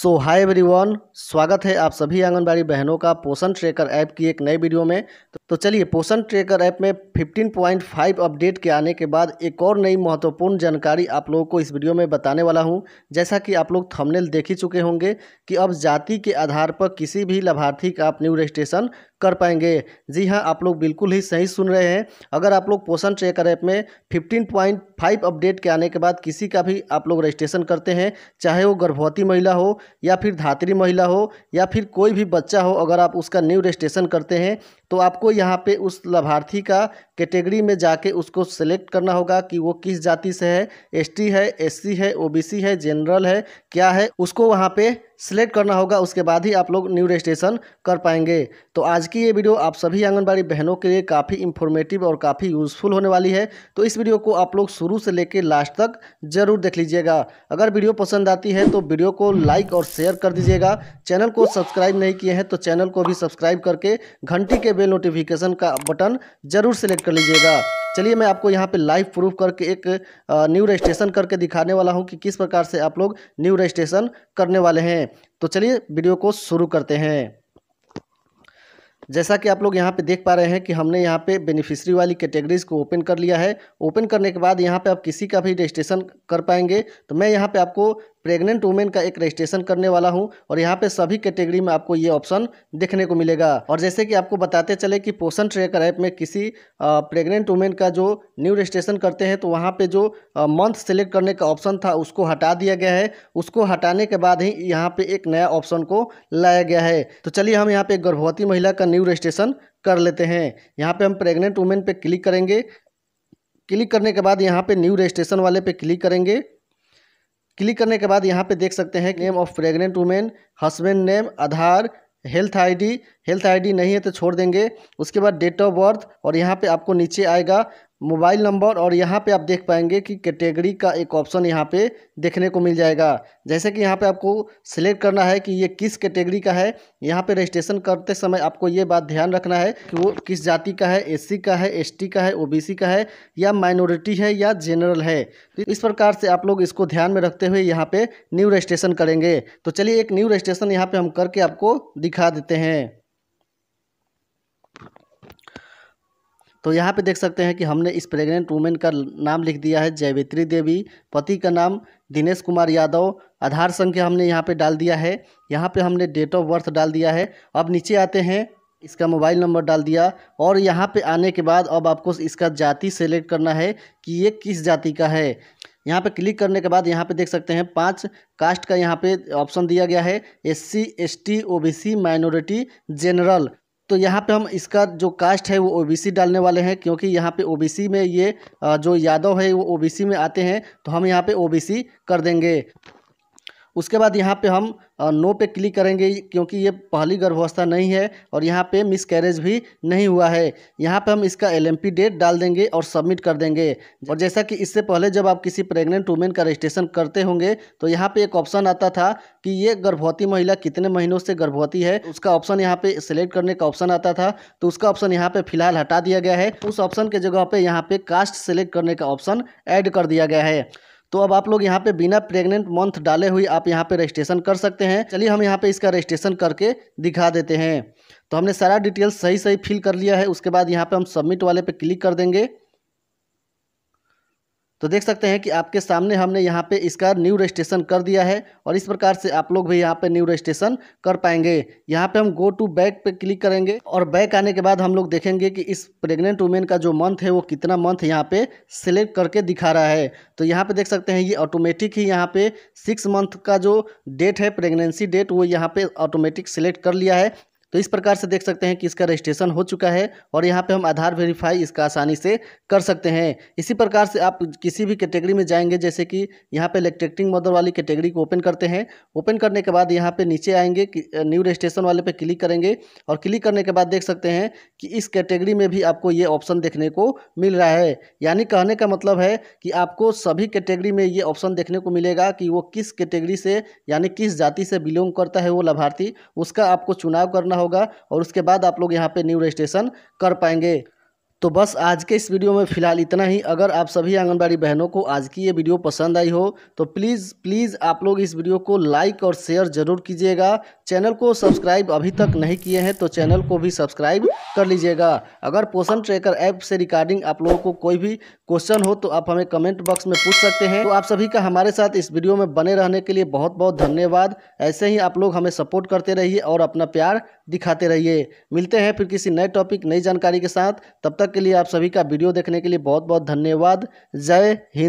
सो hi everyone स्वागत है आप सभी आंगनबाड़ी बहनों का पोषण ट्रेकर ऐप की एक नई वीडियो में तो चलिए पोषण ट्रेकर ऐप में 15.5 अपडेट के आने के बाद एक और नई महत्वपूर्ण जानकारी आप लोगों को इस वीडियो में बताने वाला हूं जैसा कि आप लोग थंबनेल देख ही चुके होंगे कि अब जाति के आधार पर किसी भी लाभार्थी का आप न्यू रजिस्ट्रेशन कर पाएंगे जी हाँ आप लोग बिल्कुल ही सही सुन रहे हैं अगर आप लोग पोषण ट्रेकर ऐप में फाइव अपडेट के आने के बाद किसी का भी आप लोग रजिस्ट्रेशन करते हैं चाहे वो गर्भवती महिला हो या फिर धात्री महिला हो या फिर कोई भी बच्चा हो अगर आप उसका न्यू रजिस्ट्रेशन करते हैं तो आपको यहाँ पे उस लाभार्थी का कैटेगरी में जाके उसको सेलेक्ट करना होगा कि वो किस जाति से है एसटी है एससी है ओबीसी है जनरल है क्या है उसको वहाँ पे सेलेक्ट करना होगा उसके बाद ही आप लोग न्यू रजिस्ट्रेशन कर पाएंगे तो आज की ये वीडियो आप सभी आंगनबाड़ी बहनों के लिए काफ़ी इन्फॉर्मेटिव और काफ़ी यूज़फुल होने वाली है तो इस वीडियो को आप लोग शुरू से लेकर लास्ट तक जरूर देख लीजिएगा अगर वीडियो पसंद आती है तो वीडियो को लाइक और शेयर कर दीजिएगा चैनल को सब्सक्राइब नहीं किए हैं तो चैनल को भी सब्सक्राइब करके घंटी के बेल नोटिफिकेशन का बटन जरूर सेलेक्ट कर लीजिएगा चलिए मैं आपको यहाँ पे लाइव प्रूफ करके एक न्यू रजिस्ट्रेशन करके दिखाने वाला हूँ कि किस प्रकार से आप लोग न्यू रजिस्ट्रेशन करने वाले हैं तो चलिए वीडियो को शुरू करते हैं जैसा कि आप लोग यहाँ पे देख पा रहे हैं कि हमने यहाँ पे बेनिफिशियरी वाली कैटेगरीज को ओपन कर लिया है ओपन करने के बाद यहाँ पे आप किसी का भी रजिस्ट्रेशन कर पाएंगे तो मैं यहाँ पे आपको प्रेग्नेंट वुमेन का एक रजिस्ट्रेशन करने वाला हूं और यहाँ पे सभी कैटेगरी में आपको ये ऑप्शन देखने को मिलेगा और जैसे कि आपको बताते चले कि पोषण ट्रेकर ऐप में किसी प्रेग्नेंट वुमेन का जो न्यू रजिस्ट्रेशन करते हैं तो वहाँ पे जो मंथ सेलेक्ट करने का ऑप्शन था उसको हटा दिया गया है उसको हटाने के बाद ही यहाँ पर एक नया ऑप्शन को लाया गया है तो चलिए हम यहाँ पर गर्भवती महिला का न्यू रजिस्ट्रेशन कर लेते हैं यहाँ पर हम प्रेगनेंट वुमेन पर क्लिक करेंगे क्लिक करने के बाद यहाँ पर न्यू रजिस्ट्रेशन वाले पे क्लिक करेंगे क्लिक करने के बाद यहाँ पे देख सकते हैं name of pregnant women husband name Aadhaar health ID health ID नहीं है तो छोड़ देंगे उसके बाद डेट ऑफ बर्थ और यहाँ पे आपको नीचे आएगा मोबाइल नंबर और यहाँ पे आप देख पाएंगे कि कैटेगरी का एक ऑप्शन यहाँ पे देखने को मिल जाएगा जैसे कि यहाँ पे आपको सिलेक्ट करना है कि ये किस कैटेगरी का है यहाँ पे रजिस्ट्रेशन करते समय आपको ये बात ध्यान रखना है कि वो किस जाति का है एससी का है एसटी का है ओबीसी का है या माइनॉरिटी है या जनरल है तो इस प्रकार से आप लोग इसको ध्यान में रखते हुए यहाँ पर न्यू रजिस्ट्रेशन करेंगे तो चलिए एक न्यू रजिस्ट्रेशन यहाँ पर हम करके आपको दिखा देते हैं तो यहाँ पे देख सकते हैं कि हमने इस प्रेग्नेंट वुमेन का नाम लिख दिया है जयवित्री देवी पति का नाम दिनेश कुमार यादव आधार संख्या हमने यहाँ पे डाल दिया है यहाँ पे हमने डेट ऑफ बर्थ डाल दिया है अब नीचे आते हैं इसका मोबाइल नंबर डाल दिया और यहाँ पे आने के बाद अब आपको इसका जाति सेलेक्ट करना है कि ये किस जाति का है यहाँ पे क्लिक करने के बाद यहाँ पे देख सकते हैं पांच कास्ट का यहाँ पे ऑप्शन दिया गया है S C S T O B C minority general तो यहाँ पे हम इसका जो कास्ट है वो ओबीसी डालने वाले हैं क्योंकि यहाँ पे ओबीसी में ये जो यादव है वो ओबीसी में आते हैं तो हम यहाँ पे ओबीसी कर देंगे उसके बाद यहाँ पे हम नो पे क्लिक करेंगे क्योंकि ये पहली गर्भावस्था नहीं है और यहाँ पे मिस कैरेज भी नहीं हुआ है यहाँ पे हम इसका एल डेट डाल देंगे और सबमिट कर देंगे और जैसा कि इससे पहले जब आप किसी प्रेग्नेंट वुमेन का रजिस्ट्रेशन करते होंगे तो यहाँ पे एक ऑप्शन आता था कि ये गर्भवती महिला कितने महीनों से गर्भवती है उसका ऑप्शन यहाँ पर सेलेक्ट करने का ऑप्शन आता था तो उसका ऑप्शन यहाँ पर फिलहाल हटा दिया गया है उस ऑप्शन के जगह पर यहाँ पर कास्ट सेलेक्ट करने का ऑप्शन ऐड कर दिया गया है तो अब आप लोग यहाँ पे बिना प्रेग्नेंट मंथ डाले हुए आप यहाँ पे रजिस्ट्रेशन कर सकते हैं चलिए हम यहाँ पे इसका रजिस्ट्रेशन करके दिखा देते हैं तो हमने सारा डिटेल्स सही सही फिल कर लिया है उसके बाद यहाँ पे हम सबमिट वाले पे क्लिक कर देंगे तो देख सकते हैं कि आपके सामने हमने यहाँ पे इसका न्यू रजिस्ट्रेशन कर दिया है और इस प्रकार से आप लोग भी यहाँ पे न्यू रजिस्ट्रेशन कर पाएंगे यहाँ पे हम गो टू बैक पे क्लिक करेंगे और बैक आने के बाद हम लोग देखेंगे कि इस प्रेग्नेंट वुमेन का जो मंथ है वो कितना मंथ यहाँ पे सिलेक्ट करके दिखा रहा है तो यहाँ पर देख सकते हैं ये ऑटोमेटिक ही यहाँ पे सिक्स मंथ का जो डेट है प्रेगनेंसी डेट वो यहाँ पर ऑटोमेटिक सिलेक्ट कर लिया है तो इस प्रकार से देख सकते हैं कि इसका रजिस्ट्रेशन हो चुका है और यहाँ पे हम आधार वेरीफाई इसका आसानी से कर सकते हैं इसी प्रकार से आप किसी भी कैटेगरी में जाएंगे जैसे कि यहाँ पे इलेक्ट्रेक्टिंग मदर वाली कैटेगरी को ओपन करते हैं ओपन करने के बाद यहाँ पे नीचे आएंगे न्यू रजिस्ट्रेशन वाले पे क्लिक करेंगे और क्लिक करने के बाद देख सकते हैं कि इस कैटेगरी में भी आपको ये ऑप्शन देखने को मिल रहा है यानी कहने का मतलब है कि आपको सभी कैटेगरी में ये ऑप्शन देखने को मिलेगा कि वो किस कैटेगरी से यानी किस जाति से बिलोंग करता है वो लाभार्थी उसका आपको चुनाव करना होगा और उसके बाद आप लोग यहाँ पे न्यू रजिस्ट्रेशन कर पाएंगे तो बस आज के इस वीडियो में फ़िलहाल इतना ही अगर आप सभी आंगनबाड़ी बहनों को आज की ये वीडियो पसंद आई हो तो प्लीज़ प्लीज़ आप लोग इस वीडियो को लाइक और शेयर ज़रूर कीजिएगा चैनल को सब्सक्राइब अभी तक नहीं किए हैं तो चैनल को भी सब्सक्राइब कर लीजिएगा अगर पोषण ट्रैकर ऐप से रिकॉर्डिंग आप लोगों को कोई भी क्वेश्चन हो तो आप हमें कमेंट बॉक्स में पूछ सकते हैं तो आप सभी का हमारे साथ इस वीडियो में बने रहने के लिए बहुत बहुत धन्यवाद ऐसे ही आप लोग हमें सपोर्ट करते रहिए और अपना प्यार दिखाते रहिए मिलते हैं फिर किसी नए टॉपिक नई जानकारी के साथ तब तक तक के लिए आप सभी का वीडियो देखने के लिए बहुत बहुत धन्यवाद जय हिंद